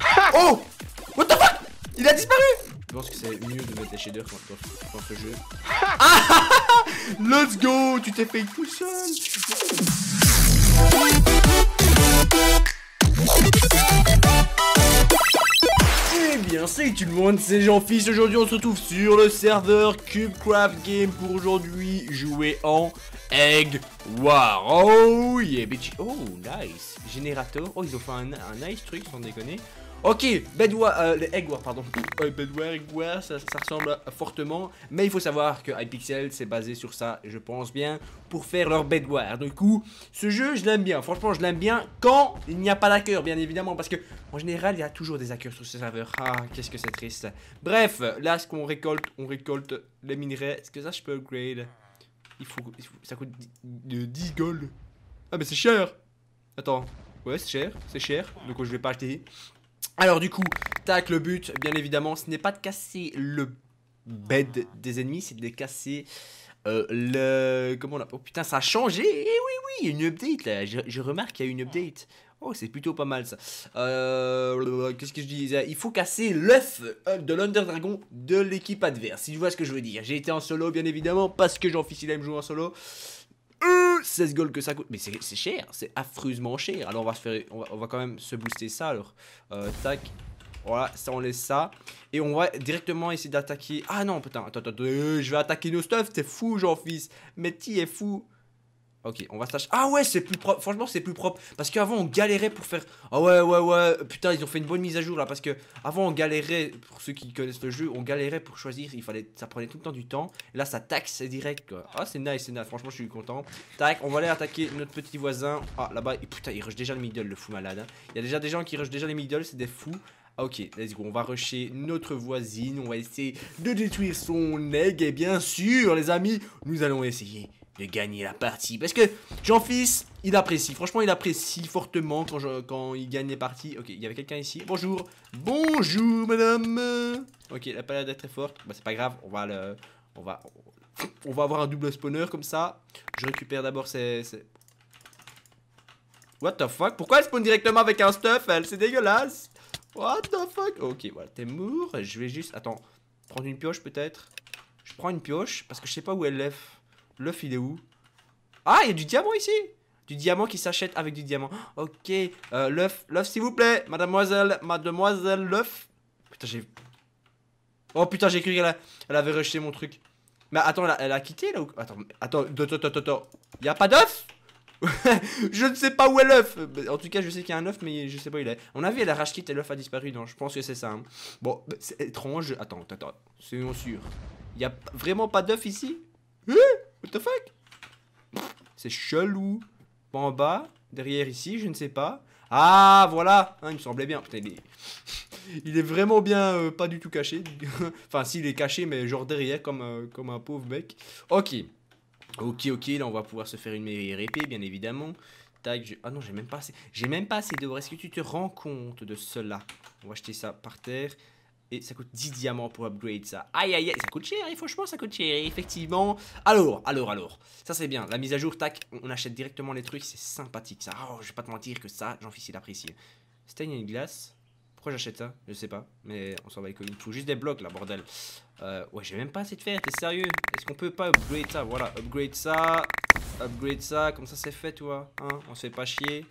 Ah oh What the fuck Il a disparu Je pense que c'est mieux de mettre des shaders dans, ce jeu. Let's go Tu t'es fait tout seul Eh bien, salut tout le monde, c'est Jean-Fils. Aujourd'hui, on se retrouve sur le serveur CubeCraft Game pour aujourd'hui jouer en Egg War. Oh yeah, bitch. Oh, nice. Générateur. Oh, ils ont fait un, nice truc, sans déconner. Ok, Bedwar, euh, le Egg War, pardon. Euh, Bedwar, Egg War, ça, ressemble fortement. Mais il faut savoir que Hypixel s'est basé sur ça, je pense bien, pour faire leur Bedwar. Du coup, ce jeu, je l'aime bien. Franchement, je l'aime bien quand il n'y a pas d'hackers bien évidemment. Parce que, en général, il y a toujours des hackers sur ce serveur. Ah, qu'est-ce que c'est triste. Bref, là, ce qu'on récolte, on récolte les minerais. Est-ce que ça, je peux upgrade il faut, ça coûte 10, 10 gold. Ah mais c'est cher Attends, ouais c'est cher, c'est cher, donc je vais pas acheter. Alors du coup, tac, le but, bien évidemment, ce n'est pas de casser le bed des ennemis, c'est de casser euh, le... Comment on a... Oh putain, ça a changé Eh oui, oui, une update là, je, je remarque qu'il y a une update. Oh, c'est plutôt pas mal ça. Euh, qu'est-ce que je disais Il faut casser l'œuf euh, de l'Under Dragon de l'équipe adverse, si tu vois ce que je veux dire. J'ai été en solo, bien évidemment, parce que Jean-Fils, il aime jouer en solo. 16 euh, gold que ça coûte. Mais c'est cher, c'est affreusement cher. Alors on va, faire, on va, quand même se booster ça alors. tac. Voilà, ça on laisse ça. Et on va directement essayer d'attaquer. Ah non, putain, attends, je vais attaquer nos stuff, t'es fou, Jean-Fils. Mais t'y est fou. Ok, on va slash. Ah ouais, c'est plus propre. Franchement, c'est plus propre. Parce qu'avant, on galérait pour faire. Ah ouais, ouais, ouais. Putain, ils ont fait une bonne mise à jour là. Parce que avant, on galérait. Pour ceux qui connaissent le jeu, on galérait pour choisir. Il fallait... Ça prenait tout le temps du temps. là, ça taxe direct. Ah, c'est nice, c'est nice. Franchement, je suis content. Tac, on va aller attaquer notre petit voisin. Ah, là-bas. Putain, il rush déjà le middle, le fou malade. Hein. Il y a déjà des gens qui rushent déjà les middle. C'est des fous. Ah, ok, let's go, on va rusher notre voisine, on va essayer de détruire son egg et bien sûr les amis, nous allons essayer de gagner la partie. Parce que Jean-Fils, il apprécie. Franchement, il apprécie fortement quand, je, quand il gagne les parties. Ok, il y avait quelqu'un ici. Bonjour. Bonjour, madame. Ok, la a est très forte. Bah, c'est pas grave. On va le... On va... On va avoir un double spawner comme ça. Je récupère d'abord ces... What the fuck Pourquoi elle spawn directement avec un stuff, elle C'est dégueulasse What the fuck Ok, voilà, t'es mort. Je vais juste... Attends, prendre une pioche peut-être Je prends une pioche parce que je sais pas où elle lève. L'œuf, il est où Ah, il y a du diamant ici Du diamant qui s'achète avec du diamant. Ok, euh, l'œuf, l'œuf, s'il vous plaît. Mademoiselle, mademoiselle, l'œuf. Putain, j'ai... Oh putain, j'ai cru qu'elle elle avait rejeté mon truc. Mais attends, elle a, quitté là ou... Attends, attends, attends, attends, attends. a pas d'œuf je ne sais pas où est l'œuf. En tout cas, je sais qu'il y a un œuf, mais je sais pas où il est. On a vu, elle a racheté et l'œuf a disparu, donc je pense que c'est ça. Hein. Bon, c'est étrange. Attends, attends, c'est sûr Il y a vraiment pas d'œuf ici hein What the fuck C'est chelou. Pas en bas, derrière ici, je ne sais pas. Ah, voilà ah, Il me semblait bien. il est, vraiment bien euh, pas du tout caché. enfin, s'il est caché, mais genre derrière, comme, euh, comme un pauvre mec. Ok. Ok, ok, là, on va pouvoir se faire une meilleure épée, bien évidemment. Tac, Ah non, j'ai même pas assez... J'ai même pas assez d'or. Est-ce que tu te rends compte de cela On va jeter ça par terre. Et ça coûte 10 diamants pour upgrade ça. Aïe aïe aïe, ça coûte cher, franchement ça coûte cher, effectivement. Alors, alors, alors. Ça c'est bien, la mise à jour, tac, on achète directement les trucs, c'est sympathique ça. Oh, je vais pas te mentir que ça, j'en fiche d'apprécier. Stain une glace. Pourquoi j'achète ça Je sais pas, mais on s'en va avec tout Il juste des blocs là, bordel. Euh, ouais, j'ai même pas assez de fer, t'es sérieux Est-ce qu'on peut pas upgrade ça Voilà, upgrade ça, upgrade ça, comme ça c'est fait, tu vois. Hein on se fait pas chier.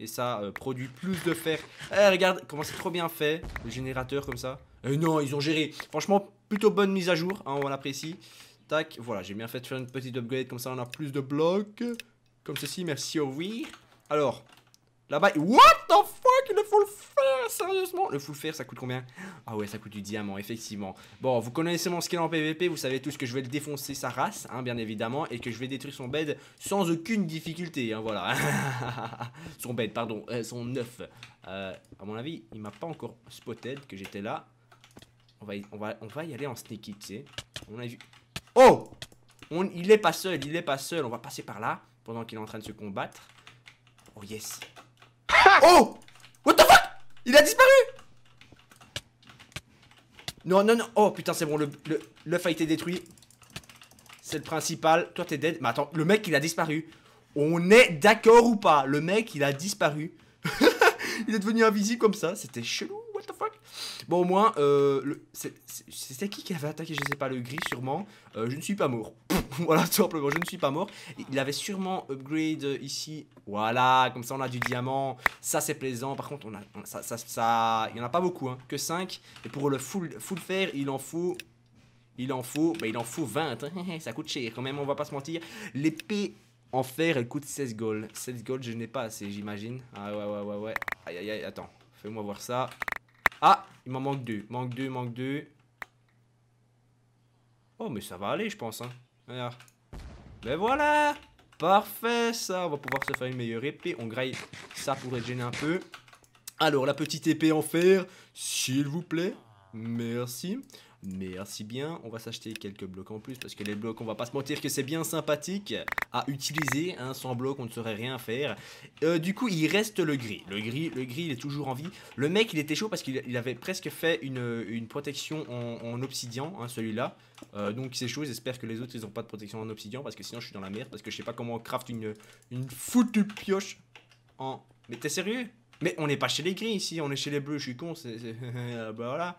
Et ça euh, produit plus de fer. Eh, regarde comment c'est trop bien fait, le générateur comme ça. Euh, non, ils ont géré. Franchement, plutôt bonne mise à jour, hein, on l'apprécie. Tac, voilà, j'ai bien fait de faire une petite upgrade, comme ça on a plus de blocs. Comme ceci, merci, oh oui. Alors, là-bas, what the fuck, le full faire. sérieusement Le full faire. ça coûte combien Ah ouais, ça coûte du diamant, effectivement. Bon, vous connaissez mon skill en PVP, vous savez tous que je vais le défoncer sa race, hein, bien évidemment, et que je vais détruire son bed sans aucune difficulté, hein, voilà. son bed, pardon, euh, son œuf. Euh, à mon avis, il m'a pas encore spotted que j'étais là. On va, y, on va, y aller en sneaky, tu sais. On a vu... Oh Il est pas seul, il est pas seul. On va passer par là pendant qu'il est en train de se combattre. Oh yes. oh What the fuck Il a disparu Non, non, non. Oh putain, c'est bon, l'œuf le, le, a été détruit. C'est le principal. Toi, t'es dead. Mais attends, le mec, il a disparu. On est d'accord ou pas Le mec, il a disparu. il est devenu invisible comme ça. C'était chelou. Bon, au moins, c'était qui qui avait attaqué, je sais pas, le gris, sûrement. Euh, je ne suis pas mort. voilà, tout simplement, je ne suis pas mort. Il avait sûrement upgrade ici. Voilà, comme ça, on a du diamant. Ça, c'est plaisant. Par contre, on a, ça, ça, il n'y en a pas beaucoup, hein. que 5. Et pour le full, full fer, il en faut... Il en faut, bah, il en faut 20, hein. ça coûte cher quand même, on va pas se mentir. L'épée en fer, elle coûte 16 gold. 16 gold, je n'ai pas assez, j'imagine. Ah ouais, ouais, ouais, ouais. aïe, aïe, attends. Fais-moi voir ça. Ah, il m'en manque deux. Manque deux, manque deux. Oh, mais ça va aller, je pense. Hein. Ben voilà Parfait, ça. On va pouvoir se faire une meilleure épée. On graille ça pour être un peu. Alors, la petite épée en fer, s'il vous plaît. Merci. Mais, Merci bien. On va s'acheter quelques blocs en plus parce que les blocs, on va pas se mentir que c'est bien sympathique à utiliser. Hein. Sans bloc, on ne saurait rien faire. Euh, du coup, il reste le gris. Le gris, le gris, il est toujours en vie. Le mec, il était chaud parce qu'il avait presque fait une, protection en, en obsidian, hein, celui-là. Euh, donc c'est chaud. J'espère que les autres, ils n'ont pas de protection en obsidian parce que sinon, je suis dans la merde parce que je sais pas comment on craft une, une foutue pioche en. Mais t'es sérieux mais on n'est pas chez les gris ici, on est chez les bleus, je suis con, c'est. Euh, bah, voilà.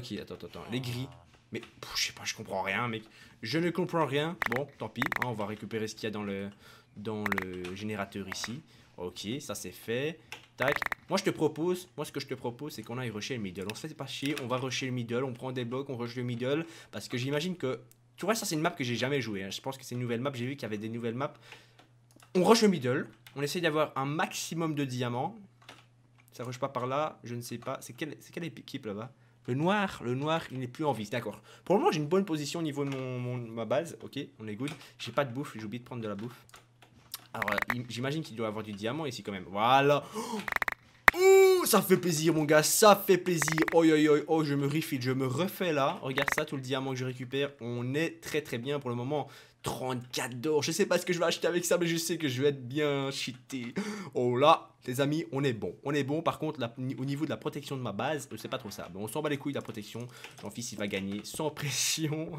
Ok, attends, attends, attends. Les gris. Mais je sais pas, je comprends rien, mec. Je ne comprends rien. Bon, tant pis. Hein, on va récupérer ce qu'il y a dans le, dans le générateur ici. Ok, ça c'est fait. Tac. Moi je te propose, moi ce que je te propose c'est qu'on aille rusher le middle. On se fait pas chier, on va rusher le middle, on prend des blocs, on rush le middle. Parce que j'imagine que. Tu vois, ça c'est une map que j'ai jamais joué hein. Je pense que c'est une nouvelle map. J'ai vu qu'il y avait des nouvelles maps. On rush le middle. On essaye d'avoir un maximum de diamants ça rush pas par là, je ne sais pas. C'est quelle, quelle équipe là-bas Le noir, le noir, il n'est plus en vie, d'accord. Pour le moment, j'ai une bonne position au niveau de mon, ma base, ok, on est good. J'ai pas de bouffe, j'ai oublié de prendre de la bouffe. Alors, euh, j'imagine qu'il doit avoir du diamant ici quand même. Voilà Ouh, ça fait plaisir mon gars, ça fait plaisir. Oh, oh, oh, oh, je me refile, je me refais là. Regarde ça, tout le diamant que je récupère. On est très très bien pour le moment. 34 d'or. Je sais pas ce que je vais acheter avec ça, mais je sais que je vais être bien cheaté. Oh là, les amis, on est bon. On est bon. Par contre, au niveau de la protection de ma base, euh, c'est pas trop ça. on s'en bat les couilles la protection. Mon fils, il va gagner sans pression.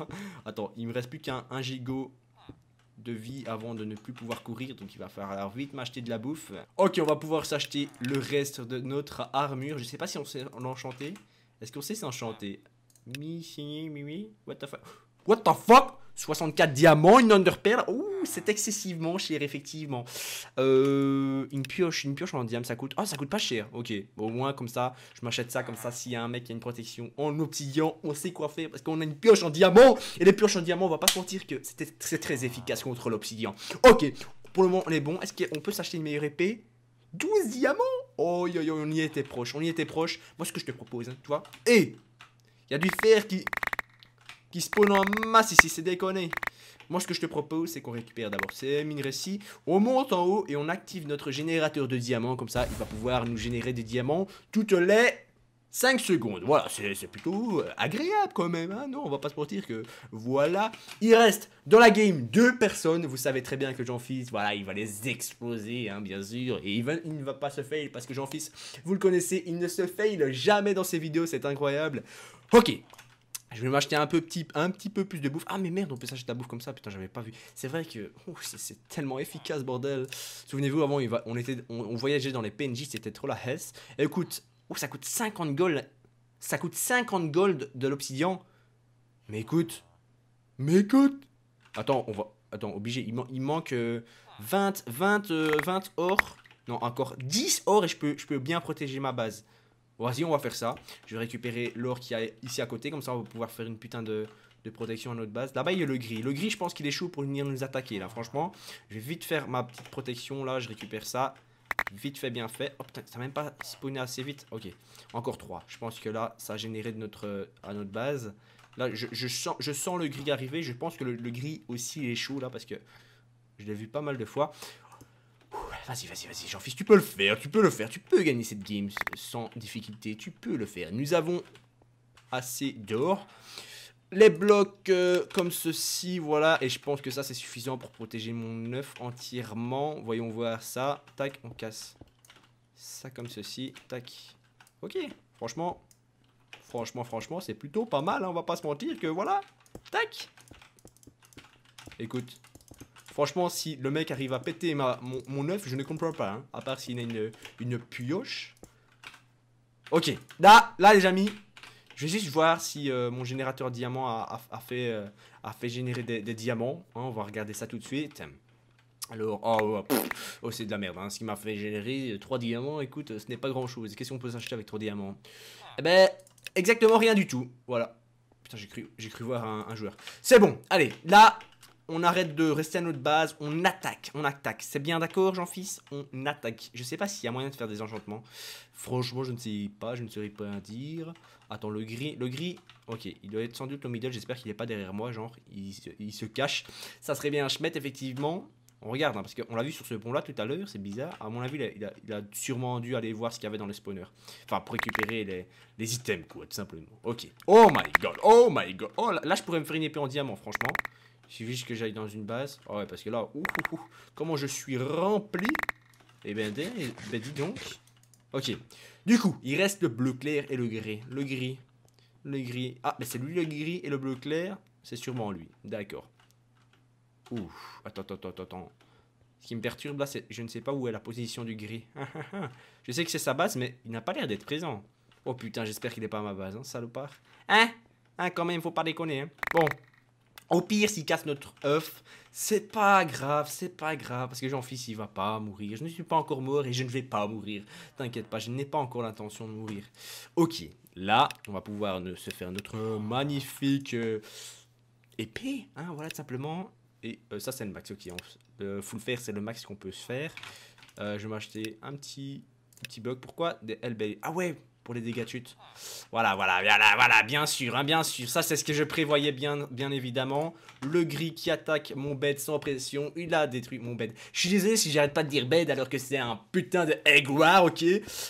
Attends, il me reste plus qu'un gigot de vie avant de ne plus pouvoir courir. Donc il va falloir vite m'acheter de la bouffe. Ok, on va pouvoir s'acheter le reste de notre armure. Je sais pas si on sait l'enchanter. Est-ce qu'on sait s'enchanter Mi, mi, mi, what the fuck What the fuck 64 diamants, une underpearl Ouh, c'est excessivement cher, effectivement. Euh, une pioche, une pioche en diamant, ça coûte. Oh, ça coûte pas cher. Ok, au moins comme ça, je m'achète ça comme ça. S'il y a un mec qui a une protection en obsidian, on sait quoi faire parce qu'on a une pioche en diamant. Et les pioches en diamant, on va pas sentir que c'était très, très efficace contre l'obsidian. Ok, pour le moment, on est bon. Est-ce qu'on peut s'acheter une meilleure épée 12 diamants Oh, on y était proche, on y était proche. Moi, ce que je te propose, hein, tu vois, et il y a du fer qui qui spawn en masse ici, c'est déconné. Moi, ce que je te propose, c'est qu'on récupère d'abord ces minerais-ci, on monte en haut et on active notre générateur de diamants, comme ça, il va pouvoir nous générer des diamants toutes les 5 secondes. Voilà, c'est plutôt euh, agréable quand même, hein non, on va pas se mentir que voilà. Il reste dans la game deux personnes, vous savez très bien que Jean-Fils, voilà, il va les exploser, hein, bien sûr, et il, ne va pas se fail, parce que Jean-Fils, vous le connaissez, il ne se fail jamais dans ses vidéos, c'est incroyable. Ok, ah, je vais m'acheter un, petit, un petit peu plus de bouffe. Ah, mais merde, on peut s'acheter de la bouffe comme ça. Putain, j'avais pas vu. C'est vrai que c'est tellement efficace, bordel. Souvenez-vous, avant, on, était, on, voyageait dans les PNJ, c'était trop la hesse. Et écoute, ça coûte 50 gold. Ça coûte 50 gold de l'obsidian. Mais écoute. Mais écoute. Attends, on va. Attends, obligé. Il, manque 20, 20, 20 or. Non, encore 10 or et je peux, je peux bien protéger ma base. Vas-y, on va faire ça. Je vais récupérer l'or qui est ici à côté. Comme ça, on va pouvoir faire une putain de, protection à notre base. Là-bas, il y a le gris. Le gris, je pense qu'il est chaud pour venir nous attaquer, là, franchement. Je vais vite faire ma petite protection, là. Je récupère ça. Vite fait, bien fait. Oh ça n'a même pas spawné assez vite. Ok, encore 3. Je pense que là, ça a généré de notre, euh, à notre base. Là, je, sens, je sens le gris arriver. Je pense que le, gris aussi, il est chaud, là, parce que je l'ai vu pas mal de fois. Vas-y, vas-y, vas-y, Jean-Fils, tu peux le faire, tu peux le faire, tu peux gagner cette game sans difficulté, tu peux le faire. Nous avons assez d'or. Les blocs euh, comme ceci, voilà, et je pense que ça c'est suffisant pour protéger mon œuf entièrement. Voyons voir ça. Tac, on casse ça comme ceci. Tac. Ok, franchement, franchement, franchement, c'est plutôt pas mal, hein, on va pas se mentir que voilà. Tac. Écoute, Franchement, si le mec arrive à péter ma, mon, œuf, je ne comprends pas. Hein. à part s'il a une, une pioche. Ok. Là, là, les amis. Je vais juste voir si euh, mon générateur diamant a, a, fait, euh, a fait générer des, diamants. Hein. on va regarder ça tout de suite. Alors, oh, oh, oh, c'est de la merde. Hein, ce qui m'a fait générer 3 euh, diamants, écoute, ce n'est pas grand-chose. Qu'est-ce qu'on peut s'acheter avec 3 diamants Eh ben, exactement rien du tout. Voilà. Putain, j'ai cru, cru voir un joueur. C'est bon, allez, là, on arrête de rester à notre base, on attaque, on attaque. C'est bien d'accord, Jean-Fils On attaque. Je sais pas s'il y a moyen de faire des enchantements. Franchement, je ne sais pas, je ne saurais pas dire. Attends, le gris, le gris, ok, il doit être sans doute au middle, j'espère qu'il n'est pas derrière moi, genre, il, se cache. Ça serait bien un Schmet, effectivement. On regarde, hein, parce qu'on l'a vu sur ce pont-là tout à l'heure, c'est bizarre. À mon avis, il a, sûrement dû aller voir ce qu'il y avait dans les spawners. Enfin, pour récupérer les, items, quoi, tout simplement. Ok. Oh my god, oh my god. Oh, là, là je pourrais me faire une épée en diamant, franchement. Il suffit juste que j'aille dans une base. Oh ouais, parce que là, ouh, ouh, ouh, comment je suis rempli. Eh ben, ben, dis donc. Ok. Du coup, il reste le bleu clair et le gris. Le gris. Le gris. Ah, mais ben, c'est lui le gris et le bleu clair. C'est sûrement lui. D'accord. Ouf. Attends, attends, attends, attends. Ce qui me perturbe là, c'est je ne sais pas où est la position du gris. je sais que c'est sa base, mais il n'a pas l'air d'être présent. Oh putain, j'espère qu'il n'est pas à ma base, hein, salopard. Hein Hein, quand même, faut pas déconner. Hein. Bon, au pire, s'il casse notre œuf, c'est pas grave, c'est pas grave, parce que Jean-Fils, il va pas mourir. Je ne suis pas encore mort et je ne vais pas mourir. T'inquiète pas, je n'ai pas encore l'intention de mourir. Ok, là, on va pouvoir se faire notre magnifique euh, épée, hein, voilà, tout simplement. Et euh, ça, c'est le max, ok. On, euh, full faire, c'est le max qu'on peut se faire. je vais m'acheter un petit, petit bug. Pourquoi Des LB Ah ouais, pour les dégâts Voilà, voilà, voilà, voilà, bien sûr, hein, bien sûr. Ça, c'est ce que je prévoyais, bien, bien évidemment. Le gris qui attaque mon bed sans pression. Il a détruit mon bed. Je suis désolé si j'arrête pas de dire bed alors que c'est un putain de aigua, ok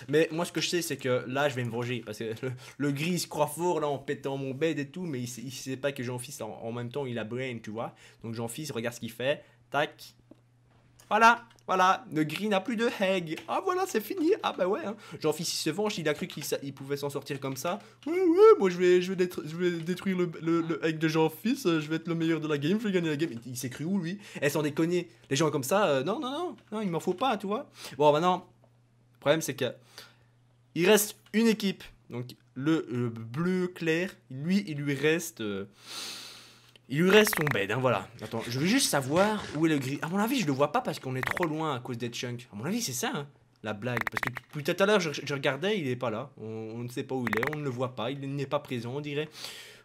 Mais moi, ce que je sais, c'est que là, je vais me venger. Parce que le, gris, se croit fort, là, en pétant mon bed et tout. Mais il, sait pas que Jean-Fils, en, même temps, il a brain, tu vois. Donc, Jean-Fils, regarde ce qu'il fait. Tac, voilà, voilà, le gris n'a plus de heg. Ah voilà, c'est fini. Ah bah ouais, Jean-Fils se venge, il a cru qu'il pouvait s'en sortir comme ça. Ouais, ouais, moi je vais, je vais, détruire le, le, de Jean-Fils, euh, je vais être le meilleur de la game, je vais gagner la game. Il, s'est cru où lui Eh, sans déconner, les gens comme ça, euh, non, non, non, non, il m'en faut pas, tu vois. Bon, maintenant, le problème c'est que. Il reste une équipe. Donc le, bleu clair, lui, il lui reste. Euh, il lui reste son bed, hein, voilà. Attends, je veux juste savoir où est le gris. À mon avis, je le vois pas parce qu'on est trop loin à cause des chunks. À mon avis, c'est ça, hein, la blague. Parce que tout à l'heure, je, regardais, il est pas là. On, ne sait pas où il est, on ne le voit pas, il n'est pas présent, on dirait.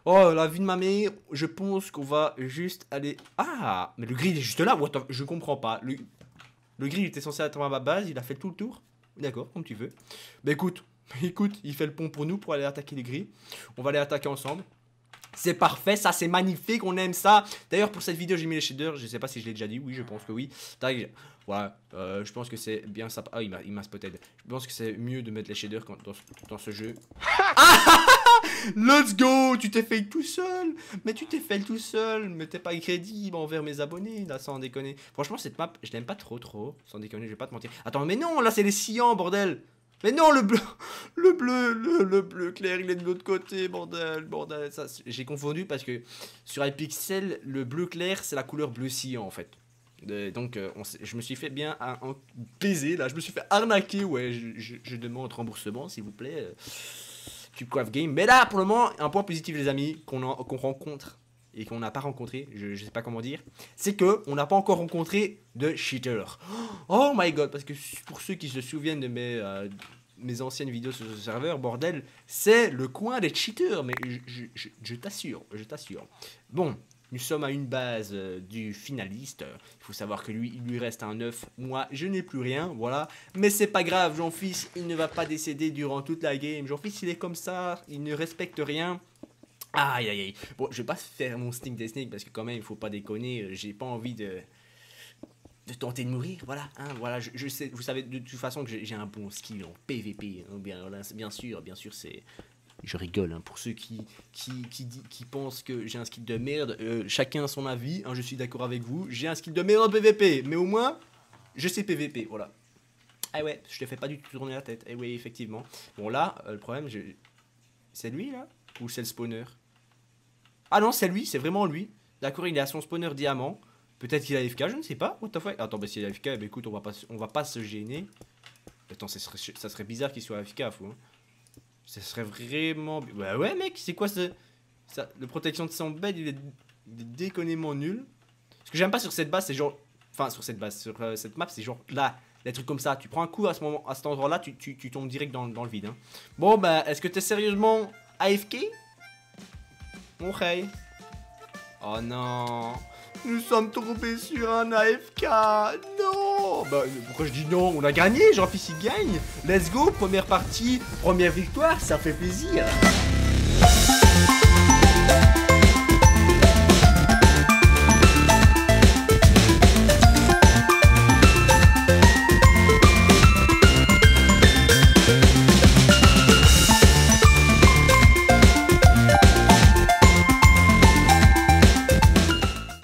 Oh, la vie de ma mère, je pense qu'on va juste aller... Ah, mais le gris, est juste là. What Je comprends pas. Le, gris, il était censé attendre à ma base, il a fait tout le tour. D'accord, comme tu veux. Mais écoute, écoute, il fait le pont pour nous pour aller attaquer les gris. On va aller attaquer ensemble. C'est parfait, ça c'est magnifique, on aime ça. D'ailleurs pour cette vidéo j'ai mis les shaders, je sais pas si je l'ai déjà dit, oui je pense que oui. Voilà, euh, je pense que c'est bien sympa. Ah il m'a spotted. Je pense que c'est mieux de mettre les shaders quand, dans, ce jeu. Let's go Tu t'es fait tout seul Mais tu t'es fait tout seul Mais t'es pas crédible envers mes abonnés, là, sans déconner. Franchement, cette map, je l'aime pas trop, trop. Sans déconner, je vais pas te mentir. Attends, mais non, là, c'est les sillants, bordel mais non, le bleu, le bleu, le, bleu clair, il est de l'autre côté, bordel, bordel. Ça, j'ai confondu parce que sur pixel le bleu clair, c'est la couleur bleu cyan en fait. donc, euh, je me suis fait bien baiser là, je me suis fait arnaquer. Ouais, je, demande remboursement, s'il vous plaît. Cubecraft euh, Game. Mais là, pour le moment, un point positif, les amis, qu'on rencontre et qu'on n'a pas rencontré, je, sais pas comment dire, c'est que on n'a pas encore rencontré de cheater. Oh my god, parce que pour ceux qui se souviennent de mes, euh, mes anciennes vidéos sur ce serveur, bordel, c'est le coin des cheaters, mais je t'assure, je, t'assure. Bon, nous sommes à une base euh, du finaliste. Il faut savoir que lui, il lui reste un 9. Moi, je n'ai plus rien, voilà. Mais c'est pas grave, Jean-Fils, il ne va pas décéder durant toute la game. Jean-Fils, il est comme ça, il ne respecte rien. Aïe aïe aïe. Bon, je vais pas faire mon sneak des sneaks parce que quand même, il faut pas déconner, j'ai pas envie de de tenter de mourir, voilà, hein, voilà, je, sais, vous savez de toute façon que j'ai un bon skill en PVP, hein, bien, bien sûr, bien sûr, c'est, je rigole, hein, pour ceux qui, qui, qui, qui pensent que j'ai un skill de merde, euh, chacun son avis, hein, je suis d'accord avec vous, j'ai un skill de merde en PVP, mais au moins, je sais PVP, voilà. Ah ouais, je te fais pas du tout tourner la tête, ah ouais, effectivement. Bon là, euh, le problème, c'est lui là Ou c'est le spawner ah non, c'est lui, c'est vraiment lui. D'accord, il est à son spawner diamant. Peut-être qu'il a AFK, je ne sais pas. What the fuck Attends, mais bah, s'il a AFK, bah, écoute, on va pas, on va pas se gêner. Attends, ça serait, ça serait bizarre qu'il soit AFK, fou. Hein. Ce Ça serait vraiment... Bah ouais, mec, c'est quoi ce... le protection de son bed, il est, déconnément nul. Ce que j'aime pas sur cette base, c'est genre... Enfin, sur cette base, sur euh, cette map, c'est genre là, des trucs comme ça. Tu prends un coup à ce moment, à cet endroit-là, tu, tu, tombes direct dans, le vide. Hein. Bon, bah, est-ce que t'es sérieusement AFK mon Oh non. Nous sommes tombés sur un AFK. Non. Bah, pourquoi je dis non On a gagné. Jean-Fils, il gagne. Let's go. Première partie, première victoire. Ça fait plaisir.